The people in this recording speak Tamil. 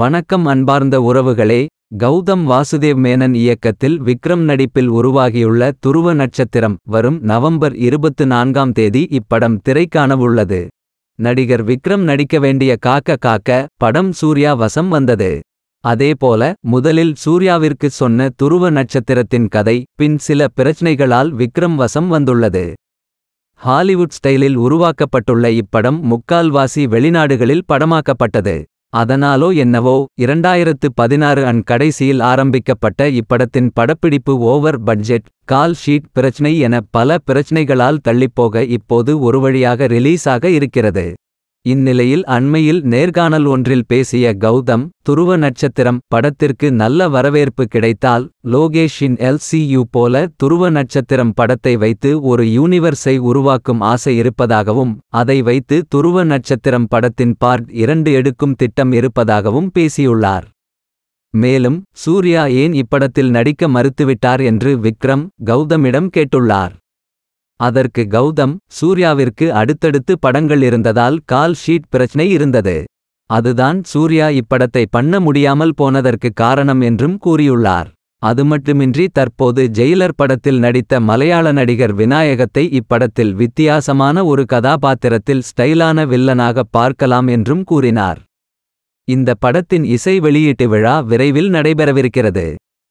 வணக்கம் அன்பார்ந்த உறவுகளே கௌதம் வாசுதேவ் மேனன் இயக்கத்தில் விக்ரம் நடிப்பில் உருவாகியுள்ள துருவ நட்சத்திரம் வரும் நவம்பர் இருபத்து நான்காம் தேதி இப்படம் திரைக்காணவுள்ளது நடிகர் விக்ரம் நடிக்க வேண்டிய காக்க காக்க படம் சூர்யா வசம் வந்தது அதேபோல முதலில் சூர்யாவிற்கு சொன்ன துருவ நட்சத்திரத்தின் கதை பின் சில பிரச்சனைகளால் விக்ரம் வசம் வந்துள்ளது ஹாலிவுட் ஸ்டைலில் உருவாக்கப்பட்டுள்ள இப்படம் முக்கால்வாசி வெளிநாடுகளில் படமாக்கப்பட்டது அதனாலோ என்னவோ இரண்டாயிரத்து பதினாறு அன் கடைசியில் ஆரம்பிக்கப்பட்ட இப்படத்தின் படப்பிடிப்பு ஓவர் பட்ஜெட் கால் ஷீட் பிரச்சினை என பல பிரச்சினைகளால் தள்ளிப்போக இப்போது ஒருவழியாக ரிலீஸாக இருக்கிறது இந்நிலையில் அண்மையில் நேர்காணல் ஒன்றில் பேசிய கௌதம் துருவ நட்சத்திரம் படத்திற்கு நல்ல வரவேற்பு கிடைத்தால் லோகேஷின் எல்சியு போல துருவ நட்சத்திரம் படத்தை வைத்து ஒரு யூனிவர்ஸை உருவாக்கும் ஆசை இருப்பதாகவும் அதை வைத்து துருவ நட்சத்திரம் படத்தின் பார்ட் இரண்டு எடுக்கும் திட்டம் இருப்பதாகவும் பேசியுள்ளார் மேலும் சூர்யா ஏன் இப்படத்தில் நடிக்க மறுத்துவிட்டார் என்று விக்ரம் கௌதமிடம் கேட்டுள்ளார் அதற்கு கௌதம் சூர்யாவிற்கு அடுத்தடுத்து படங்கள் இருந்ததால் கால் ஷீட் பிரச்சனை இருந்தது அதுதான் சூர்யா இப்படத்தை பண்ண முடியாமல் போனதற்கு காரணம் என்றும் கூறியுள்ளார் அதுமட்டுமின்றி தற்போது ஜெயிலர் படத்தில் நடித்த மலையாள நடிகர் விநாயகத்தை இப்படத்தில் வித்தியாசமான ஒரு கதாபாத்திரத்தில் ஸ்டைலான வில்லனாக பார்க்கலாம் என்றும் கூறினார் இந்த படத்தின் இசை வெளியீட்டு விழா விரைவில் நடைபெறவிருக்கிறது